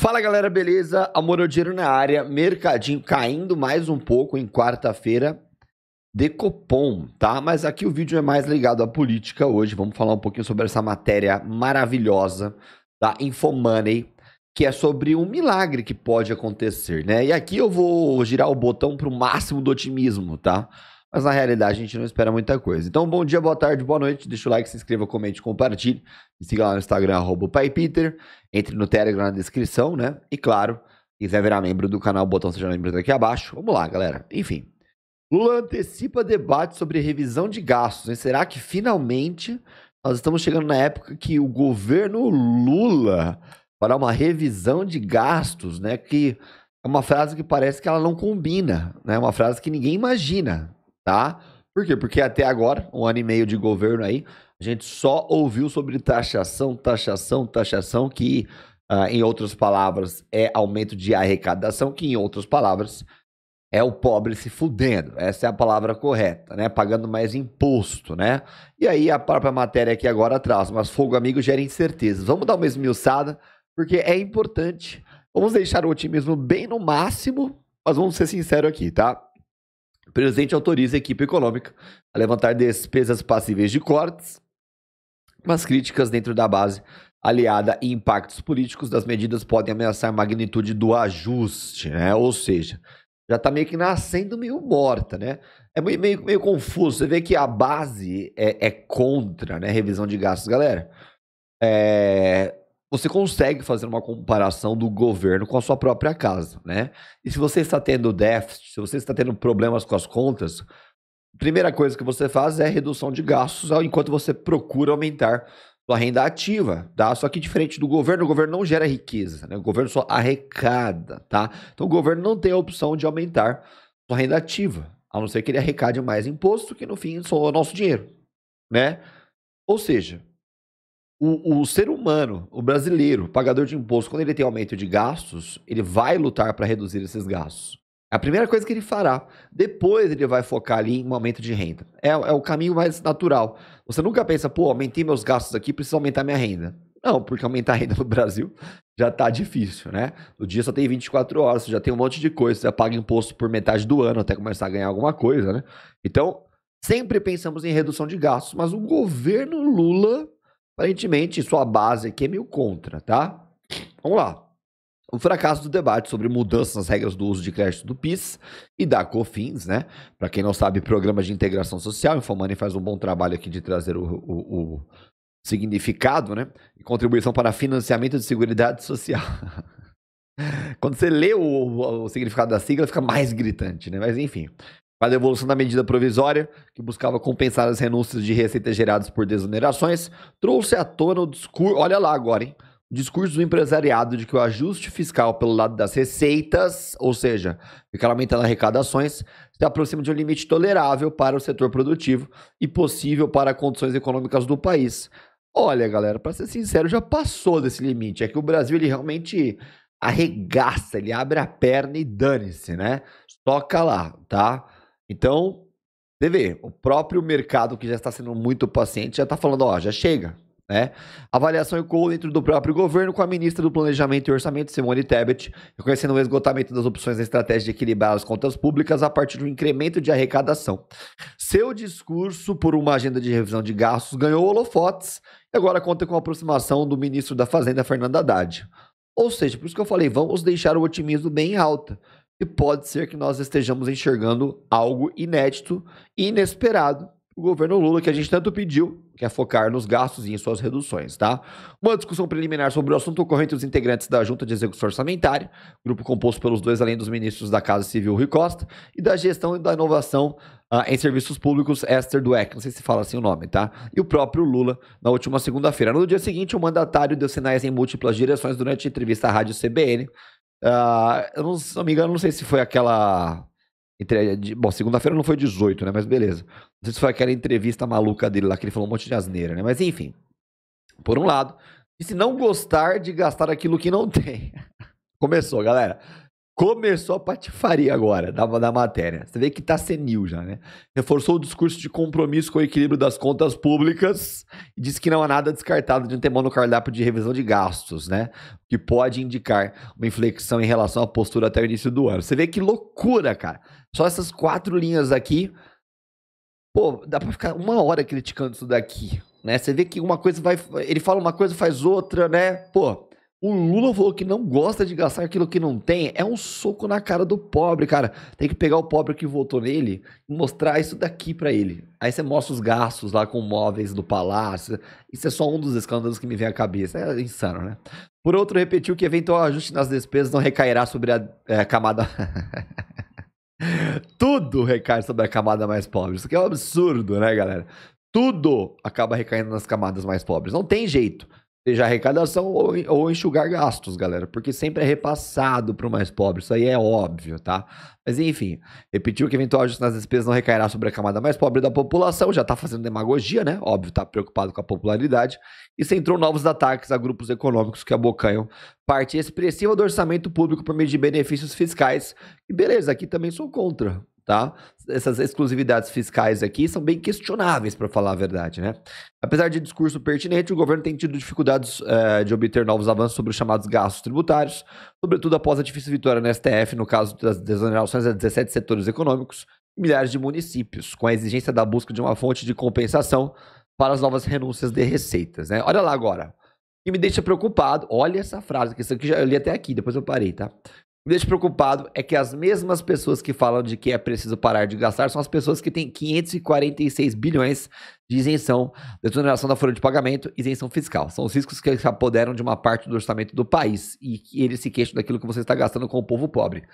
Fala galera, beleza? Amor ao dinheiro na área, mercadinho caindo mais um pouco em quarta-feira, Decopom, tá? Mas aqui o vídeo é mais ligado à política hoje, vamos falar um pouquinho sobre essa matéria maravilhosa da Infomoney, que é sobre um milagre que pode acontecer, né? E aqui eu vou girar o botão pro máximo do otimismo, tá? mas na realidade a gente não espera muita coisa. Então, bom dia, boa tarde, boa noite. Deixa o like, se inscreva, comente, compartilhe. Me siga lá no Instagram, arroba PaiPeter. Entre no Telegram na descrição, né? E claro, quiser virar membro do canal, o botão seja membro aqui abaixo. Vamos lá, galera. Enfim. Lula antecipa debate sobre revisão de gastos. Será que finalmente nós estamos chegando na época que o governo Lula fará uma revisão de gastos, né? Que é uma frase que parece que ela não combina, né? Uma frase que ninguém imagina tá? Por quê? Porque até agora, um ano e meio de governo aí, a gente só ouviu sobre taxação, taxação, taxação, que uh, em outras palavras é aumento de arrecadação, que em outras palavras é o pobre se fudendo. Essa é a palavra correta, né? Pagando mais imposto, né? E aí a própria matéria aqui agora traz, mas fogo amigo gera incertezas. Vamos dar uma esmiuçada, porque é importante. Vamos deixar o otimismo bem no máximo, mas vamos ser sinceros aqui, tá? O presidente autoriza a equipe econômica a levantar despesas passíveis de cortes, mas críticas dentro da base, aliada a impactos políticos das medidas, podem ameaçar a magnitude do ajuste, né? Ou seja, já está meio que nascendo meio morta, né? É meio, meio, meio confuso. Você vê que a base é, é contra né, revisão de gastos, galera. É, você consegue fazer uma comparação do governo com a sua própria casa, né? E se você está tendo déficit, se você está tendo problemas com as contas, a primeira coisa que você faz é redução de gastos enquanto você procura aumentar sua renda ativa, tá? Só que diferente do governo, o governo não gera riqueza, né? O governo só arrecada, tá? Então o governo não tem a opção de aumentar sua renda ativa, a não ser que ele arrecade mais imposto, que no fim só o nosso dinheiro, né? Ou seja, o, o, ser humano, o brasileiro, o pagador de imposto, quando ele tem aumento de gastos, ele vai lutar para reduzir esses gastos. É a primeira coisa que ele fará. Depois ele vai focar ali em um aumento de renda. É, é o caminho mais natural. Você nunca pensa, pô, aumentei meus gastos aqui, preciso aumentar minha renda. Não, porque aumentar a renda no Brasil já está difícil, né? O dia só tem 24 horas, você já tem um monte de coisa, você já paga imposto por metade do ano até começar a ganhar alguma coisa, né? Então, sempre pensamos em redução de gastos, mas o governo Lula Aparentemente, sua base aqui é meio contra, tá? Vamos lá. O fracasso do debate sobre mudanças nas regras do uso de crédito do PIS e da COFINS, né? Para quem não sabe, programa de integração social, Infomani faz um bom trabalho aqui de trazer o, o, o significado, né? E contribuição para financiamento de seguridade social. Quando você lê o, o, significado da sigla, fica mais gritante, né? Mas enfim a devolução da medida provisória, que buscava compensar as renúncias de receitas geradas por desonerações, trouxe à tona o discurso. Olha lá agora, hein? O discurso do empresariado de que o ajuste fiscal pelo lado das receitas, ou seja, ficar aumentando arrecadações, se aproxima de um limite tolerável para o setor produtivo e possível para condições econômicas do país. Olha, galera, para ser sincero, já passou desse limite. É que o Brasil ele realmente arregaça, ele abre a perna e dane-se, né? Toca lá, tá? Então, você vê, o próprio mercado que já está sendo muito paciente já está falando, ó, já chega, né? Avaliação ecoou dentro do próprio governo com a ministra do Planejamento e Orçamento, Simone Tebet, reconhecendo o esgotamento das opções da estratégia de equilibrar as contas públicas a partir do incremento de arrecadação. Seu discurso por uma agenda de revisão de gastos ganhou holofotes e agora conta com a aproximação do ministro da Fazenda, Fernando Haddad. Ou seja, por isso que eu falei, vamos deixar o otimismo bem alta. E pode ser que nós estejamos enxergando algo inédito e inesperado o governo Lula, que a gente tanto pediu, que é focar nos gastos e em suas reduções, tá? Uma discussão preliminar sobre o assunto ocorrente entre os integrantes da Junta de Execução Orçamentária, grupo composto pelos dois, além dos ministros da Casa Civil Rui Costa, e da Gestão e da Inovação uh, em Serviços Públicos, Esther Dweck, não sei se fala assim o nome, tá? E o próprio Lula, na última segunda-feira. No dia seguinte, o mandatário deu sinais em múltiplas direções durante entrevista à Rádio CBN, ah, eu não, se não me engano, não sei se foi aquela. Entre, de, bom, segunda-feira não foi 18, né? Mas beleza. Não sei se foi aquela entrevista maluca dele lá que ele falou um monte de asneira, né? Mas enfim. Por um lado, e se não gostar de gastar aquilo que não tem. Começou, galera. Começou a patifaria agora, da, da matéria. Você vê que está senil já, né? Reforçou o discurso de compromisso com o equilíbrio das contas públicas e disse que não há nada descartado de antemão no cardápio de revisão de gastos, né? que pode indicar uma inflexão em relação à postura até o início do ano. Você vê que loucura, cara. Só essas quatro linhas aqui. Pô, dá pra ficar uma hora criticando isso daqui, né? Você vê que uma coisa vai. Ele fala uma coisa, faz outra, né? Pô, o Lula falou que não gosta de gastar aquilo que não tem. É um soco na cara do pobre, cara. Tem que pegar o pobre que votou nele e mostrar isso daqui para ele. Aí você mostra os gastos lá com móveis do palácio. Isso é só um dos escândalos que me vem à cabeça. É insano, né? Por outro, repetiu que eventual ajuste nas despesas não recairá sobre a é, camada. Tudo recai sobre a camada mais pobre. Isso aqui é um absurdo, né, galera? Tudo acaba recaindo nas camadas mais pobres. Não tem jeito seja arrecadação ou, ou, enxugar gastos, galera, porque sempre é repassado para o mais pobre, isso aí é óbvio, tá? Mas enfim, repetiu que eventual ajuste nas despesas não recairá sobre a camada mais pobre da população, já está fazendo demagogia, né? Óbvio, está preocupado com a popularidade, e centrou novos ataques a grupos econômicos que abocanham parte expressiva do orçamento público por meio de benefícios fiscais, e beleza, aqui também sou contra, Tá? Essas exclusividades fiscais aqui são bem questionáveis, para falar a verdade. Né? Apesar de discurso pertinente, o governo tem tido dificuldades é, de obter novos avanços sobre os chamados gastos tributários, sobretudo após a difícil vitória no STF, no caso das desonerações a 17 setores econômicos e milhares de municípios, com a exigência da busca de uma fonte de compensação para as novas renúncias de receitas. Né? Olha lá agora. O que me deixa preocupado, olha essa frase, que isso aqui eu li até aqui, depois eu parei, tá? me deixa preocupado é que as mesmas pessoas que falam de que é preciso parar de gastar são as pessoas que têm 546 bilhões de isenção, desoneração da folha de pagamento, isenção fiscal. São os riscos que se apoderam de uma parte do orçamento do país e que eles se queixam daquilo que você está gastando com o povo pobre.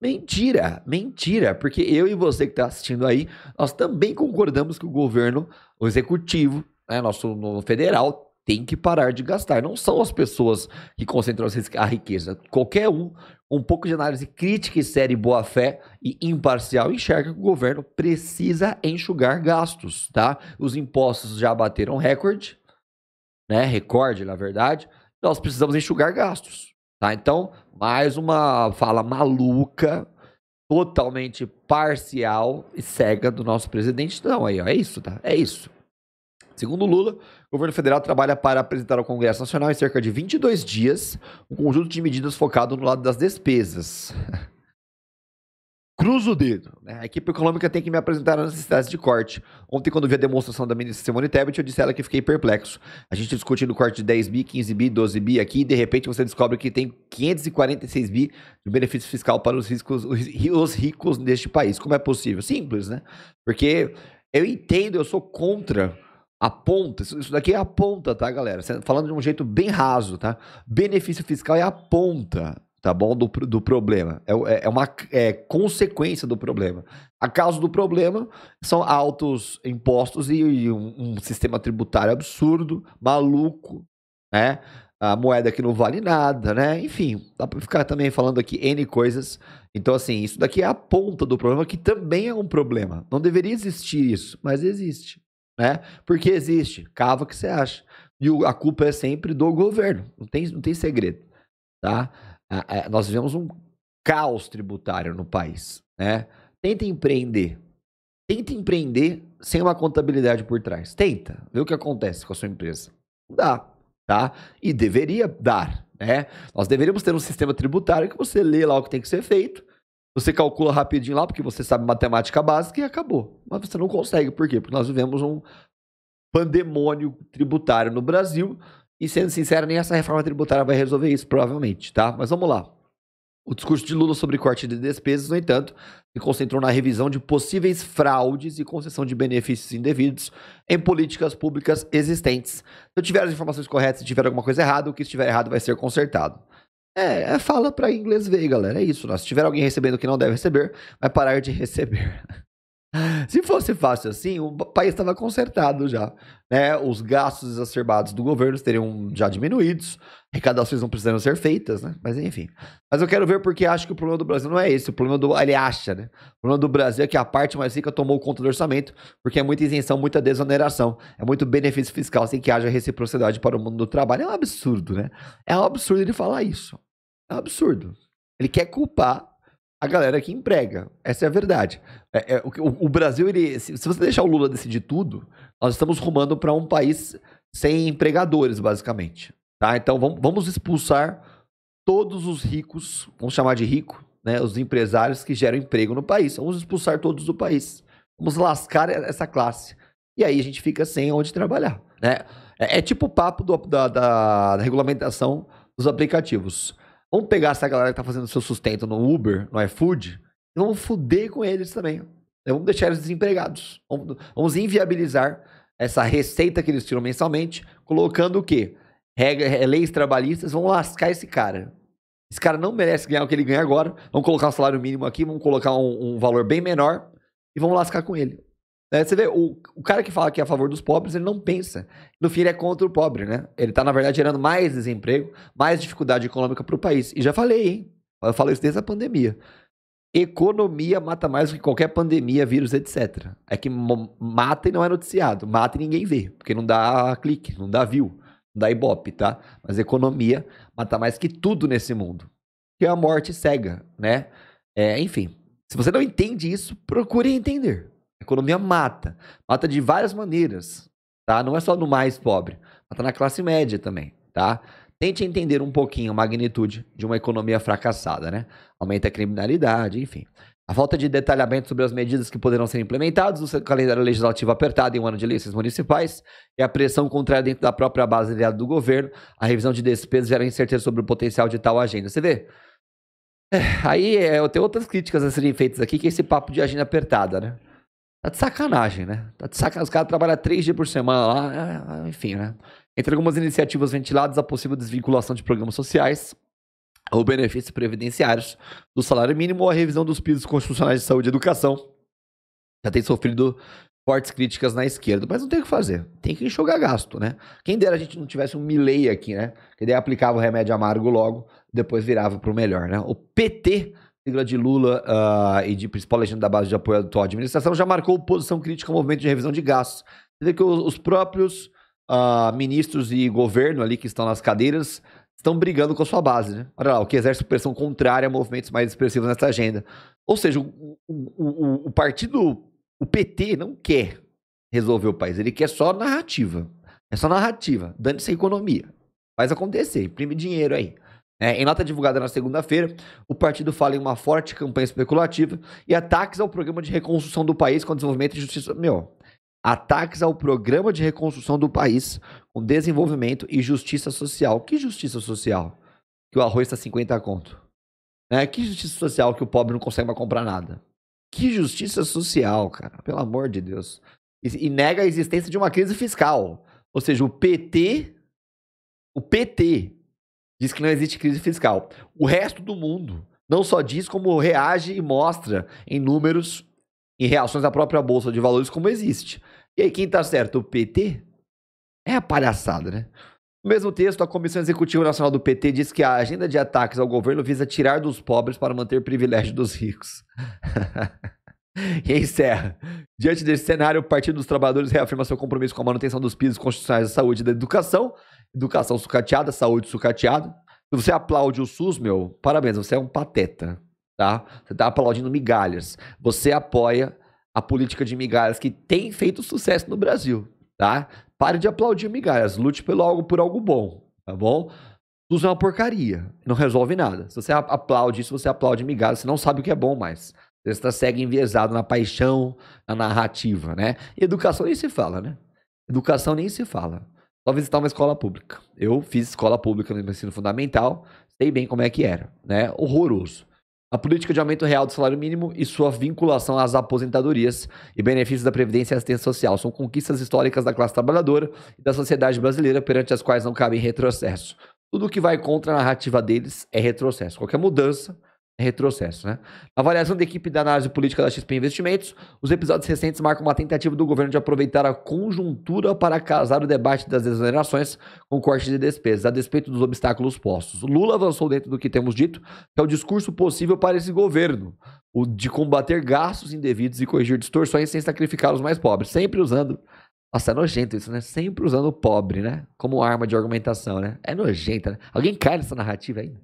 Mentira, mentira, porque eu e você que está assistindo aí, nós também concordamos que o governo, o executivo, né, nosso no federal, tem que parar de gastar. Não são as pessoas que concentram a riqueza. Qualquer um, um pouco de análise crítica e séria e boa-fé e imparcial enxerga que o governo precisa enxugar gastos, tá? Os impostos já bateram recorde, né? Recorde, na verdade. Nós precisamos enxugar gastos, tá? Então, mais uma fala maluca, totalmente parcial e cega do nosso presidente. Não, aí, ó, é isso, tá? É isso. Segundo Lula, o governo federal trabalha para apresentar ao Congresso Nacional em cerca de 22 dias um conjunto de medidas focado no lado das despesas. Cruza o dedo. Né? A equipe econômica tem que me apresentar as necessidades de corte. Ontem, quando vi a demonstração da ministra Simone Tebet, eu disse a ela que fiquei perplexo. A gente discutindo corte de 10 bi, 15 bi, 12 bi aqui, e de repente você descobre que tem 546 bi de benefício fiscal para os, riscos, os ricos deste país. Como é possível? Simples, né? Porque eu entendo, eu sou contra a ponta, isso daqui é a ponta, tá, galera? Falando de um jeito bem raso, tá? Benefício fiscal é a ponta, tá bom? Do, do problema. É, é, é uma é, consequência do problema. A causa do problema são altos impostos e, e um, um, sistema tributário absurdo, maluco, né? A moeda que não vale nada, né? Enfim, dá pra ficar também falando aqui N coisas. Então, assim, isso daqui é a ponta do problema, que também é um problema. Não deveria existir isso, mas existe. Né? Porque existe, cava que você acha. E a culpa é sempre do governo, não tem, não tem segredo. Tá? nós vivemos um caos tributário no país. Né? Tenta empreender. Tenta empreender sem uma contabilidade por trás. Tenta, vê o que acontece com a sua empresa. Não dá, tá? E deveria dar, né? Nós deveríamos ter um sistema tributário que você lê lá o que tem que ser feito você calcula rapidinho lá, porque você sabe matemática básica e acabou. Mas você não consegue, por quê? Porque nós vivemos um pandemônio tributário no Brasil. E sendo sincero, nem essa reforma tributária vai resolver isso, provavelmente, tá? Mas vamos lá. O discurso de Lula sobre corte de despesas, no entanto, se concentrou na revisão de possíveis fraudes e concessão de benefícios indevidos em políticas públicas existentes. Se eu tiver as informações corretas, e tiver alguma coisa errada, o que estiver errado vai ser consertado. É, é, fala para inglês ver, galera. É isso. Nós. Se tiver alguém recebendo que não deve receber, vai parar de receber. Se fosse fácil assim, o país estava consertado já. Né? Os gastos exacerbados do governo teriam já diminuídos, arrecadações não precisariam ser feitas, né? Mas enfim. Mas eu quero ver porque acho que o problema do Brasil não é esse. O problema do. Ele acha, né? O problema do Brasil é que a parte mais rica tomou conta do orçamento, porque é muita isenção, muita desoneração, é muito benefício fiscal sem que haja reciprocidade para o mundo do trabalho. É um absurdo, né? É um absurdo ele falar isso. É um absurdo. Ele quer culpar a galera que emprega. Essa é a verdade. É, é, o, o, Brasil, ele, se, se, você deixar o Lula decidir tudo, nós estamos rumando para um país sem empregadores, basicamente. Tá? Então vamos, vamos, expulsar todos os ricos, vamos chamar de rico, né? os empresários que geram emprego no país. Vamos expulsar todos do país. Vamos lascar essa classe. E aí a gente fica sem onde trabalhar. Né? É, é tipo o papo do, da, da, da regulamentação dos aplicativos. Vamos pegar essa galera que tá fazendo seu sustento no Uber, no iFood, e vamos foder com eles também. Né, vamos deixar eles desempregados. Vamos, vamos inviabilizar essa receita que eles tiram mensalmente, colocando o quê? Regra, é, leis trabalhistas vão lascar esse cara. Esse cara não merece ganhar o que ele ganha agora. Vamos colocar um salário mínimo aqui, vamos colocar um, um valor bem menor e vamos lascar com ele. Né? Você vê, o, o cara que fala que é a favor dos pobres, ele não pensa. No fim, ele é contra o pobre, né? Ele está na verdade, gerando mais desemprego, mais dificuldade econômica para o país. E já falei, hein? Eu falo isso desde a pandemia. Economia mata mais do que qualquer pandemia, vírus, etc. É que mata e não é noticiado. Mata e ninguém vê, porque não dá clique, não dá view, não dá ibope, tá? Mas economia mata mais que tudo nesse mundo. Que é a morte cega, né? É, enfim, se você não entende isso, procure entender. A economia mata. Mata de várias maneiras, tá? Não é só no mais pobre. Mata na classe média também, tá? Tente entender um pouquinho a magnitude de uma economia fracassada, né? Aumenta a criminalidade, enfim. A falta de detalhamento sobre as medidas que poderão ser implementadas, o calendário legislativo apertado em um ano de eleições municipais e a pressão contrária dentro da própria base aliada do governo, a revisão de despesas gera incerteza sobre o potencial de tal agenda. Você vê? É, aí é, eu tenho outras críticas a serem feitas aqui, que é esse papo de agenda apertada, né? Tá de sacanagem, né? Tá de sacanagem. Os caras trabalham três dias por semana lá, é, é, enfim, né? Entre algumas iniciativas ventiladas, a possível desvinculação de programas sociais ou benefícios previdenciários do salário mínimo ou a revisão dos pisos constitucionais de saúde e educação. Já tem sofrido fortes críticas na esquerda, mas não tem o que fazer. Tem que enxugar gasto, né? Quem dera a gente não tivesse um Milley aqui, né? Que daí aplicava o remédio amargo logo, depois virava para o melhor, né? O PT sigla de Lula uh, e de principal legenda da base de apoio à atual administração, já marcou posição crítica ao movimento de revisão de gastos. Quer dizer que os, próprios uh, ministros e governo ali que estão nas cadeiras estão brigando com a sua base, né? Olha lá, o que exerce pressão contrária a movimentos mais expressivos nessa agenda. Ou seja, o, o, o, o partido, o PT, não quer resolver o país, ele quer só narrativa. É só narrativa, dando-se a economia. Faz acontecer, imprime dinheiro aí. É, em nota divulgada na segunda-feira, o partido fala em uma forte campanha especulativa e ataques ao programa de reconstrução do país com desenvolvimento e justiça. Meu, ataques ao programa de reconstrução do país com desenvolvimento e justiça social. Que justiça social? Que o arroz está 50 conto. É, que justiça social que o pobre não consegue mais comprar nada? Que justiça social, cara, pelo amor de Deus. E, e nega a existência de uma crise fiscal. Ou seja, o PT. O PT diz que não existe crise fiscal. O resto do mundo não só diz como reage e mostra em números, em reações à própria bolsa de valores como existe. E aí quem está certo? O PT? É a palhaçada, né? No mesmo texto, a Comissão Executiva Nacional do PT diz que a agenda de ataques ao governo visa tirar dos pobres para manter o privilégio dos ricos. e encerra. Diante desse cenário, o Partido dos Trabalhadores reafirma seu compromisso com a manutenção dos pisos constitucionais da saúde e da educação Educação sucateada, saúde sucateada. Se você aplaude o SUS, meu, parabéns, você é um pateta, tá? Você tá aplaudindo migalhas. Você apoia a política de migalhas que tem feito sucesso no Brasil, tá? Pare de aplaudir migalhas, lute pelo algo por algo bom, tá bom? SUS é uma porcaria, não resolve nada. Se você aplaude isso, você aplaude migalhas, você não sabe o que é bom mais. Você está segue enviesado na paixão, na narrativa, né? E educação nem se fala, né? Educação nem se fala só visitar uma escola pública. Eu fiz escola pública no ensino fundamental, sei bem como é que era, né? Horroroso. A política de aumento real do salário mínimo e sua vinculação às aposentadorias e benefícios da Previdência e Assistência Social são conquistas históricas da classe trabalhadora e da sociedade brasileira perante as quais não cabe retrocesso. Tudo que vai contra a narrativa deles é retrocesso. Qualquer mudança retrocesso. Né? Na avaliação da equipe da análise política da XP Investimentos, os episódios recentes marcam uma tentativa do governo de aproveitar a conjuntura para casar o debate das exonerações com cortes de despesas, a despeito dos obstáculos postos. Lula avançou dentro do que temos dito, que é o discurso possível para esse governo, o de combater gastos indevidos e corrigir distorções sem sacrificar os mais pobres, sempre usando nossa, é nojento isso, né? Sempre usando o pobre, né? Como arma de argumentação, né? É nojenta, né? Alguém cai nessa narrativa ainda?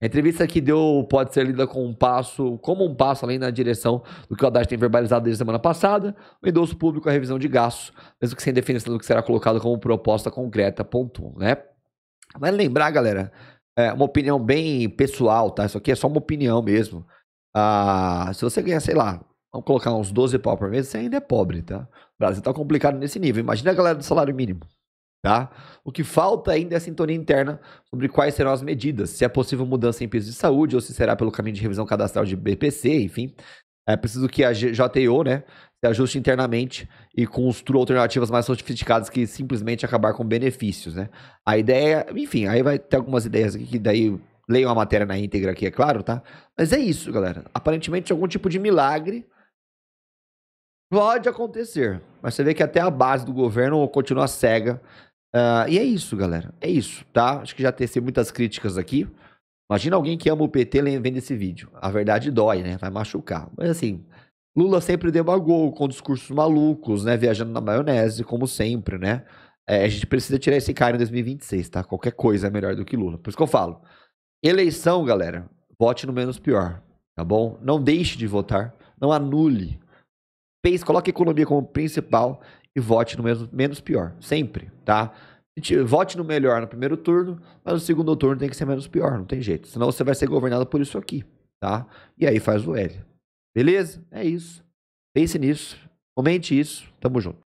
A entrevista que deu pode ser lida com um passo, como um passo além na direção do que o Haddad tem verbalizado desde a semana passada, o um endosso público à revisão de gastos, mesmo que sem definição do que será colocado como proposta concreta, ponto um, né? Vai lembrar, galera, é uma opinião bem pessoal, tá? Isso aqui é só uma opinião mesmo. Ah, se você ganhar, sei lá, vamos colocar uns 12 pau por mês, você ainda é pobre, tá? O Brasil tá complicado nesse nível. Imagina a galera do salário mínimo. Tá? O que falta ainda é a sintonia interna sobre quais serão as medidas, se é possível mudança em piso de saúde ou se será pelo caminho de revisão cadastral de BPC, enfim. É preciso que a JTO né, se ajuste internamente e construa alternativas mais sofisticadas que simplesmente acabar com benefícios. Né? A ideia, enfim, aí vai ter algumas ideias aqui que daí leiam a matéria na íntegra aqui, é claro, tá? Mas é isso, galera. Aparentemente algum tipo de milagre pode acontecer. Mas você vê que até a base do governo continua cega Uh, e é isso, galera. É isso, tá? Acho que já tecei muitas críticas aqui. Imagina alguém que ama o PT vendo esse vídeo. A verdade dói, né? Vai machucar. Mas assim, Lula sempre demagou com discursos malucos, né? Viajando na maionese, como sempre, né? É, a gente precisa tirar esse cara em 2026, tá? Qualquer coisa é melhor do que Lula. Por isso que eu falo. Eleição, galera, vote no menos pior, tá bom? Não deixe de votar, não anule. Pense, coloque a economia como principal e vote no menos, menos pior. Sempre, tá? Vote no melhor no primeiro turno, mas no segundo turno tem que ser menos pior, não tem jeito. Senão você vai ser governado por isso aqui, tá? E aí faz o L. Beleza? É isso. Pense nisso. Comente isso. Tamo junto.